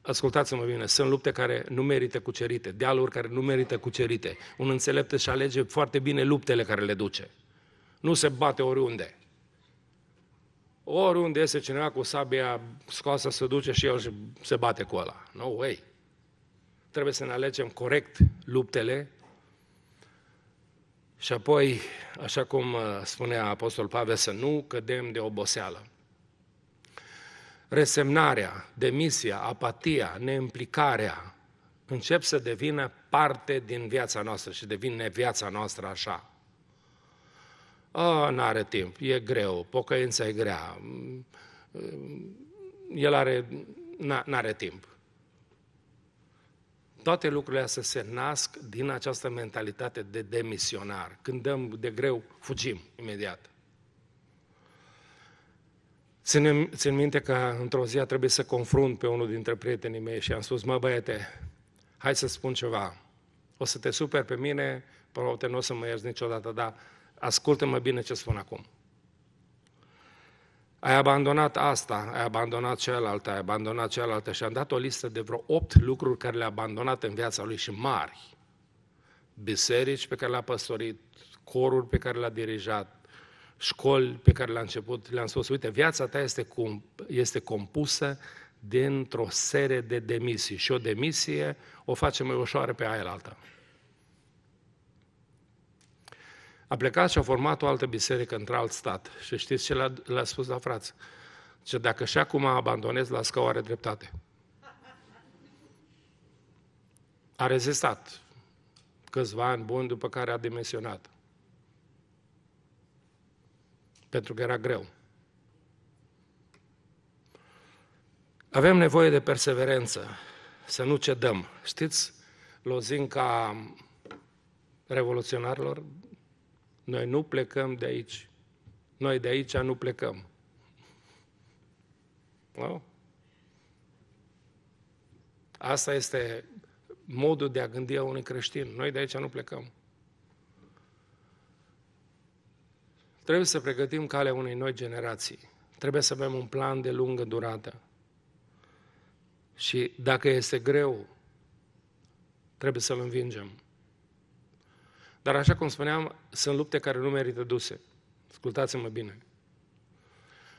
ascultați-mă bine, sunt lupte care nu merită cucerite, dealuri care nu merită cucerite. Un înțelept își alege foarte bine luptele care le duce. Nu se bate oriunde. Oriunde este cineva cu sabia scoasă, se duce și el se bate cu ăla. No way. Trebuie să ne alegem corect luptele și apoi, așa cum uh, spunea Apostol Pavel, să nu cădem de oboseală resemnarea, demisia, apatia, neimplicarea încep să devină parte din viața noastră și devine viața noastră așa. Nu are timp, e greu, pocăința e grea, el are, n-are timp. Toate lucrurile astea se nasc din această mentalitate de demisionar. Când dăm de greu, fugim imediat. Țin, țin minte că într-o zi a trebuit să confrunt pe unul dintre prietenii mei și am spus, mă băiete, hai să spun ceva. O să te super pe mine, probabil nu o să mă ierzi niciodată, dar ascultă-mă bine ce spun acum. Ai abandonat asta, ai abandonat cealaltă, ai abandonat cealaltă și am dat o listă de vreo opt lucruri care le-a abandonat în viața lui și mari. Biserici pe care le-a păstorit, coruri pe care le-a dirijat, școli pe care l-am început le-am spus, uite, viața ta este, cum, este compusă dintr-o serie de demisii și o demisie o face mai ușoară pe aia alta. A plecat și a format o altă biserică într-alt stat. Și știți ce l-a, a spus la frață? Ce dacă și acum abandonez, la că are dreptate. A rezistat câțiva ani buni după care a demisionat pentru că era greu. Avem nevoie de perseverență, să nu cedăm. Știți lozinca revoluționarilor? Noi nu plecăm de aici. Noi de aici nu plecăm. Nu? Asta este modul de a gândi a unui creștin. Noi de aici nu plecăm. Trebuie să pregătim calea unei noi generații. Trebuie să avem un plan de lungă durată. Și dacă este greu, trebuie să-l învingem. Dar așa cum spuneam, sunt lupte care nu merită duse. Ascultați-mă bine.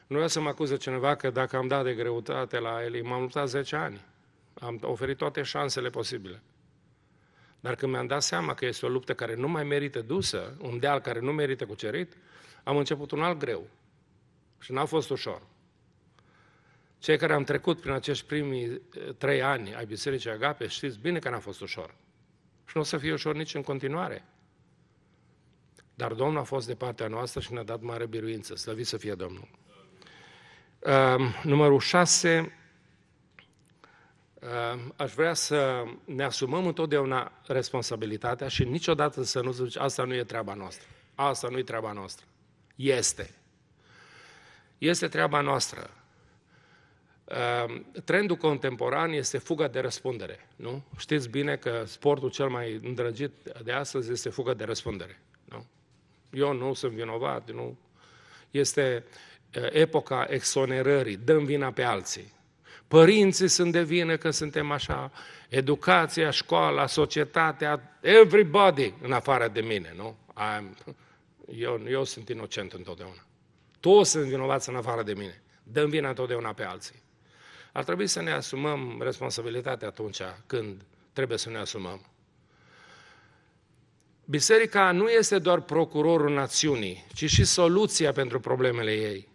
Nu vreau să mă acuză cineva că dacă am dat de greutate la el, m-am luptat 10 ani. Am oferit toate șansele posibile. Dar când mi-am dat seama că este o luptă care nu mai merită dusă, un deal care nu merită cucerit, am început un alt greu și n-a fost ușor. Cei care am trecut prin acești primii eh, trei ani ai Bisericii Agape știți bine că n-a fost ușor. Și nu o să fie ușor nici în continuare. Dar Domnul a fost de partea noastră și ne-a dat mare biruință. Slăvit să fie Domnul. Uh, numărul 6. Uh, aș vrea să ne asumăm întotdeauna responsabilitatea și niciodată să nu zici asta nu e treaba noastră. Asta nu e treaba noastră. Este. Este treaba noastră. Ehm, trendul contemporan este fuga de răspundere, nu? Știți bine că sportul cel mai îndrăgit de astăzi este fuga de răspundere, nu? Eu nu sunt vinovat, nu? Este epoca exonerării, dăm vina pe alții. Părinții sunt de vină că suntem așa, educația, școala, societatea, everybody în afară de mine, nu? I'm, eu, eu sunt inocent întotdeauna. Toți sunt vinovați în afară de mine. Dăm vina întotdeauna pe alții. Ar trebui să ne asumăm responsabilitatea atunci când trebuie să ne asumăm. Biserica nu este doar procurorul națiunii, ci și soluția pentru problemele ei.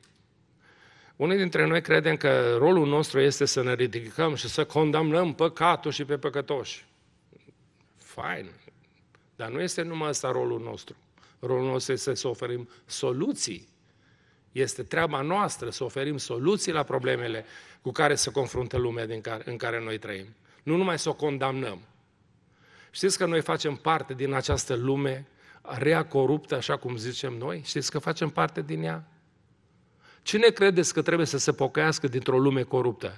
Unii dintre noi credem că rolul nostru este să ne ridicăm și să condamnăm păcatul și pe păcătoși. Fine, dar nu este numai ăsta rolul nostru. Rolul nostru este să oferim soluții. Este treaba noastră să oferim soluții la problemele cu care se confruntă lumea din care, în care noi trăim. Nu numai să o condamnăm. Știți că noi facem parte din această lume rea coruptă, așa cum zicem noi? Știți că facem parte din ea? Cine credeți că trebuie să se pocăiască dintr-o lume coruptă?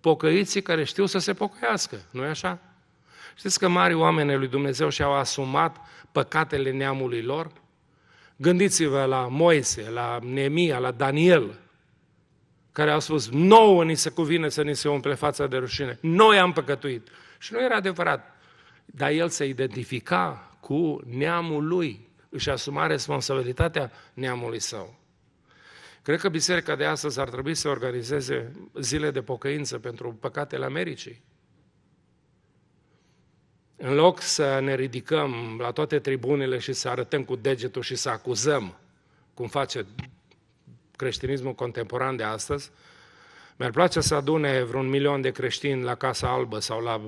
Pocăiții care știu să se pocăiască, nu-i așa? Știți că mari oameni lui Dumnezeu și-au asumat păcatele neamului lor? Gândiți-vă la Moise, la Nemia, la Daniel, care au spus, nouă ni se cuvine să ni se umple fața de rușine. Noi am păcătuit. Și nu era adevărat. Dar el se identifica cu neamul lui, își asuma responsabilitatea neamului său. Cred că biserica de astăzi ar trebui să organizeze zile de pocăință pentru păcatele Americii. În loc să ne ridicăm la toate tribunele și să arătăm cu degetul și să acuzăm, cum face creștinismul contemporan de astăzi, mi-ar place să adune vreun milion de creștini la Casa Albă sau la,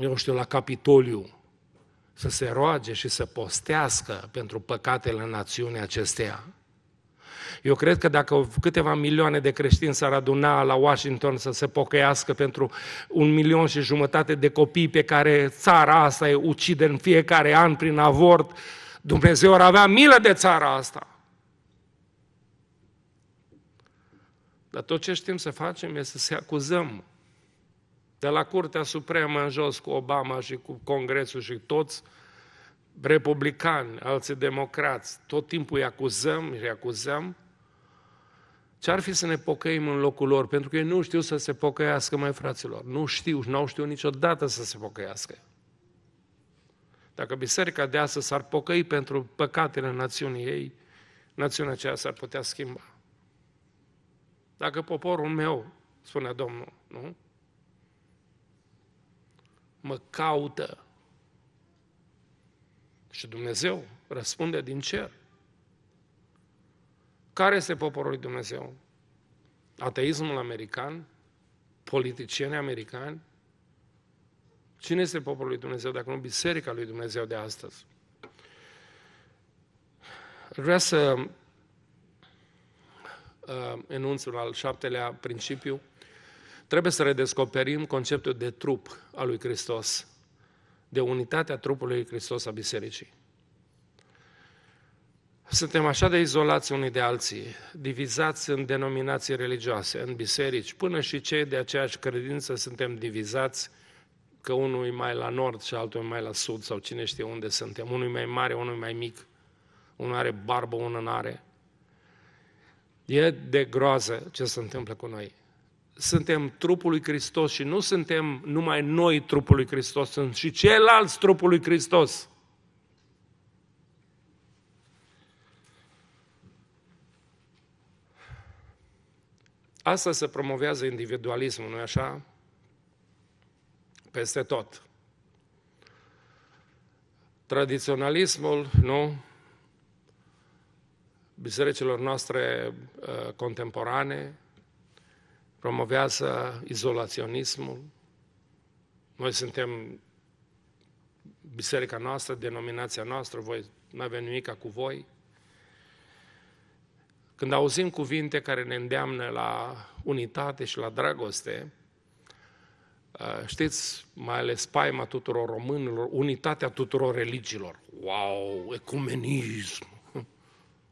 eu știu, la Capitoliu, să se roage și să postească pentru păcatele națiunii acesteia. Eu cred că dacă câteva milioane de creștini s-ar aduna la Washington să se pocăiască pentru un milion și jumătate de copii pe care țara asta e ucide în fiecare an prin avort, Dumnezeu ar avea milă de țara asta. Dar tot ce știm să facem este să se acuzăm de la Curtea Supremă în jos cu Obama și cu Congresul și toți republicani, alții democrați, tot timpul îi acuzăm, îi acuzăm ce-ar fi să ne pocăim în locul lor? Pentru că ei nu știu să se pocăiască, mai fraților. Nu știu și n-au știut niciodată să se pocăiască. Dacă biserica de astăzi s-ar pocăi pentru păcatele națiunii ei, națiunea aceea s-ar putea schimba. Dacă poporul meu, spune Domnul, nu? Mă caută. Și Dumnezeu răspunde din cer. Care este poporul lui Dumnezeu? Ateismul american? Politicieni americani? Cine este poporul lui Dumnezeu dacă nu biserica lui Dumnezeu de astăzi? Vreau să uh, enunț un al șaptelea principiu. Trebuie să redescoperim conceptul de trup al lui Hristos, de unitatea trupului lui Hristos a bisericii. Suntem așa de izolați unii de alții, divizați în denominații religioase, în biserici, până și cei de aceeași credință suntem divizați că unul e mai la nord și altul e mai la sud sau cine știe unde suntem, unul e mai mare, unul e mai mic, unul are barbă, unul nu are. E de groază ce se întâmplă cu noi. Suntem trupul lui Hristos și nu suntem numai noi trupul lui Hristos, sunt și ceilalți trupul lui Hristos. Asta se promovează individualismul, nu-i așa? Peste tot. Tradiționalismul, nu? Bisericilor noastre uh, contemporane promovează izolaționismul. Noi suntem biserica noastră, denominația noastră, voi nu avem nimic cu voi. Când auzim cuvinte care ne îndeamnă la unitate și la dragoste, uh, știți, mai ales paima tuturor românilor, unitatea tuturor religiilor. Wow, ecumenism!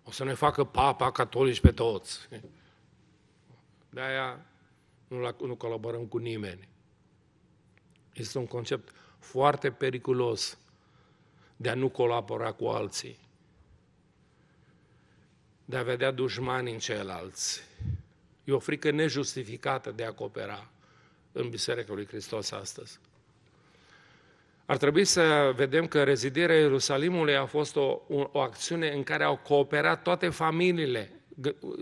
O să ne facă papa catolici pe toți. De-aia nu, nu colaborăm cu nimeni. Este un concept foarte periculos de a nu colabora cu alții de a vedea dușmani în ceilalți. E o frică nejustificată de a coopera în Biserica lui Hristos astăzi. Ar trebui să vedem că reziderea Ierusalimului a fost o, o acțiune în care au cooperat toate familiile.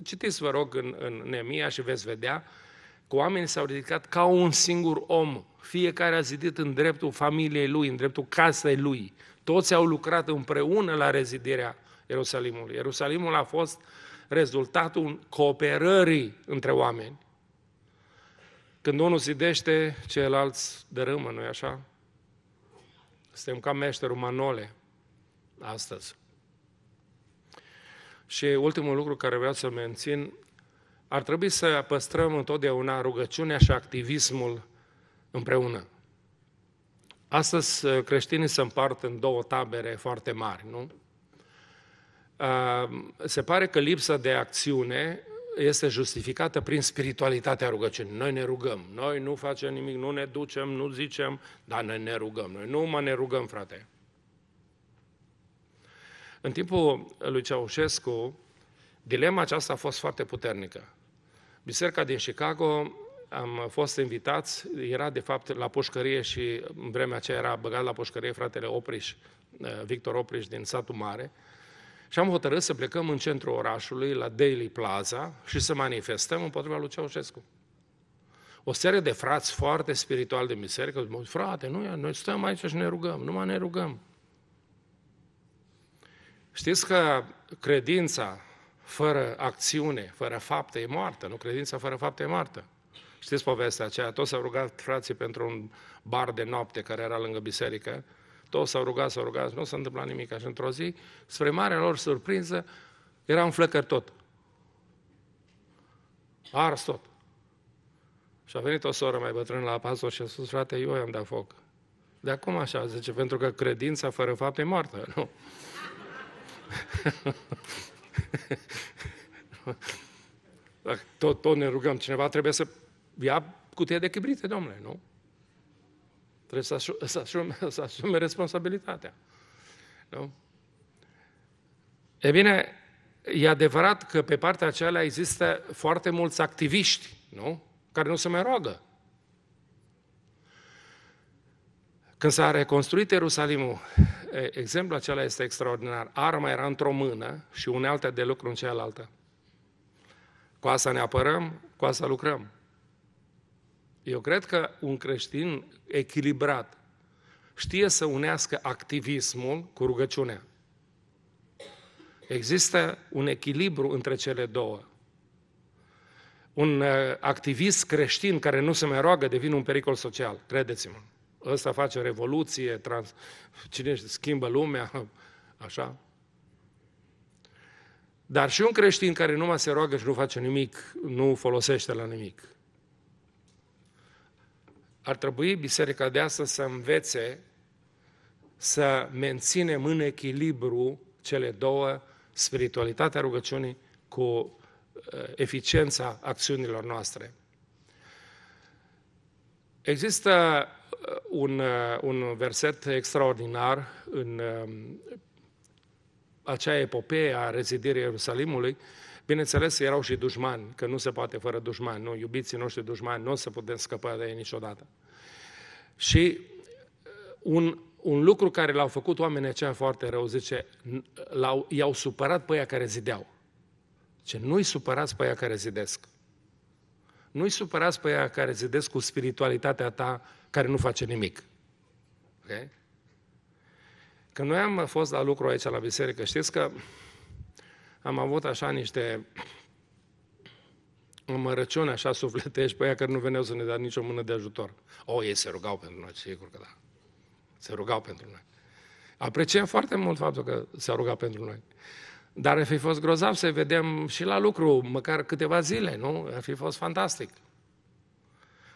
Citiți, vă rog, în, în Nemia și veți vedea că oamenii s-au ridicat ca un singur om. Fiecare a zidit în dreptul familiei lui, în dreptul casei lui. Toți au lucrat împreună la reziderea Ierusalimului. Ierusalimul a fost rezultatul cooperării între oameni. Când unul zidește, celălalt dărâmă, nu-i așa? Suntem ca meșterul Manole astăzi. Și ultimul lucru care vreau să mențin, ar trebui să păstrăm întotdeauna rugăciunea și activismul împreună. Astăzi creștinii se împart în două tabere foarte mari, nu? se pare că lipsa de acțiune este justificată prin spiritualitatea rugăciunii. Noi ne rugăm, noi nu facem nimic, nu ne ducem, nu zicem, dar noi ne rugăm. Noi nu mă ne rugăm, frate. În timpul lui Ceaușescu, dilema aceasta a fost foarte puternică. Biserica din Chicago am fost invitați, era de fapt la pușcărie și în vremea aceea era băgat la pușcărie fratele Opriș, eh, Victor Opriș din satul mare, uh, și am hotărât să plecăm în centrul orașului, la Daily Plaza, și să manifestăm împotriva lui Ceaușescu. O serie de frați foarte spiritual de biserică, zic, frate, nu, noi stăm aici și ne rugăm, numai ne rugăm. Știți că credința fără acțiune, fără fapte, e moartă, nu? Credința fără fapte e moartă. Știți povestea aceea? Toți s-au rugat frații pentru un bar de noapte care era lângă biserică toți s-au rugat, s-au rugat, nu s-a întâmplat nimic. Și într-o zi, spre marea lor surprinză, era un flăcăr tot. A ars tot. Și a venit o soră mai bătrână la pastor și a spus, frate, eu i-am dat foc. De acum așa, zice, pentru că credința fără fapt e moartă, nu? Dacă tot, tot ne rugăm, cineva trebuie să ia cutie de chibrite, domnule, nu? Trebuie să, să, asume, să asume responsabilitatea. Nu? E bine, e adevărat că pe partea aceea există foarte mulți activiști, nu? Care nu se mai roagă. Când s-a reconstruit Ierusalimul, exemplul acela este extraordinar. Arma era într-o mână și unealtă de lucru în cealaltă. Cu asta ne apărăm, cu asta lucrăm. Eu cred că un creștin echilibrat știe să unească activismul cu rugăciunea. Există un echilibru între cele două. Un uh, activist creștin care nu se mai roagă devine un pericol social, credeți-mă. Ăsta face revoluție, trans... cine schimbă lumea, așa. Dar și un creștin care mai se roagă și nu face nimic, nu folosește la nimic. Ar trebui biserica de astăzi să învețe să menținem în echilibru cele două, spiritualitatea rugăciunii cu uh, eficiența acțiunilor noastre. Există uh, un, uh, un verset extraordinar în um, acea epopee a rezidirii Ierusalimului, Bineînțeles, erau și dușmani, că nu se poate fără dușmani, nu? Iubiții noștri dușmani, nu o să putem scăpa de ei niciodată. Și uh, un, un lucru care l-au făcut oamenii aceia foarte rău, zice, l-au, i-au supărat pe aia care zideau. Ce nu-i supărați pe aia care zidesc. Nu-i supărați pe aia care zidesc cu spiritualitatea ta care nu face nimic. Okay? Când noi am fost la lucru aici la biserică, știți că am avut așa niște mărăciune așa sufletești pe ea care nu veneau să ne dea nicio mână de ajutor. O, oh, ei se rugau pentru noi, sigur că da. Se rugau pentru noi. Apreciem foarte mult faptul că s-a rugat pentru noi. Dar ar fi fost grozav să vedem și la lucru, măcar câteva zile, nu? Ar fi fost fantastic.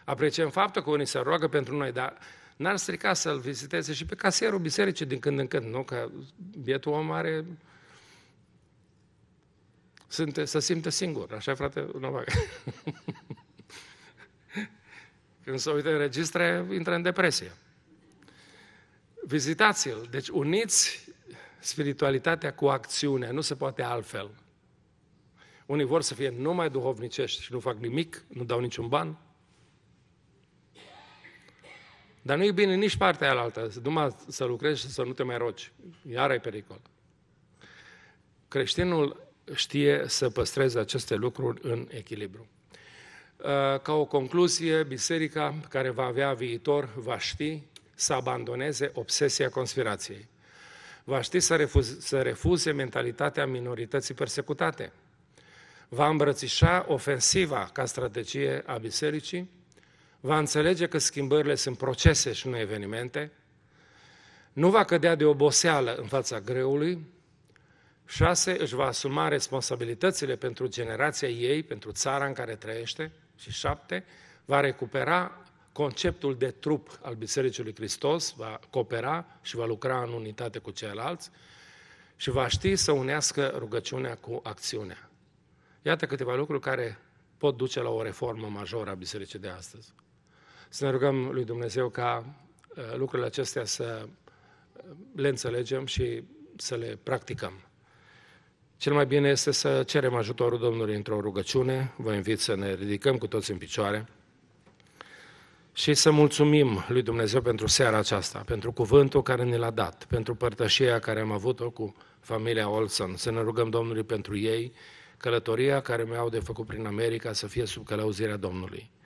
Apreciem faptul că unii se roagă pentru noi, dar n-ar strica să-l viziteze și pe casierul bisericii din când în când, nu? Că bietul om are sunt, să simte singur. Așa, frate, Novac. Când se uită în registre, intră în depresie. Vizitați-l. Deci uniți spiritualitatea cu acțiunea. Nu se poate altfel. Unii vor să fie numai duhovnicești și nu fac nimic, nu dau niciun ban. Dar nu-i bine nici partea alaltă, numai să lucrezi și să nu te mai rogi. Iar ai pericol. Creștinul știe să păstreze aceste lucruri în echilibru. Uh, ca o concluzie, biserica care va avea viitor va ști să abandoneze obsesia conspirației. Va ști să, refuze, să refuze mentalitatea minorității persecutate. Va îmbrățișa ofensiva ca strategie a bisericii, va înțelege că schimbările sunt procese și nu evenimente, nu va cădea de oboseală în fața greului, Șase, își va asuma responsabilitățile pentru generația ei, pentru țara în care trăiește. Și 7. va recupera conceptul de trup al Bisericii lui Hristos, va coopera și va lucra în unitate cu ceilalți și va ști să unească rugăciunea cu acțiunea. Iată câteva lucruri care pot duce la o reformă majoră a bisericii de astăzi. Să ne rugăm lui Dumnezeu ca uh, lucrurile acestea să uh, le înțelegem și să le practicăm. Cel mai bine este să cerem ajutorul Domnului într-o rugăciune. Vă invit să ne ridicăm cu toți în picioare și să mulțumim lui Dumnezeu pentru seara aceasta, pentru cuvântul care ne l-a dat, pentru părtășia care am avut-o cu familia Olson. Să ne rugăm Domnului pentru ei, călătoria care mi-au de făcut prin America să fie sub călăuzirea Domnului.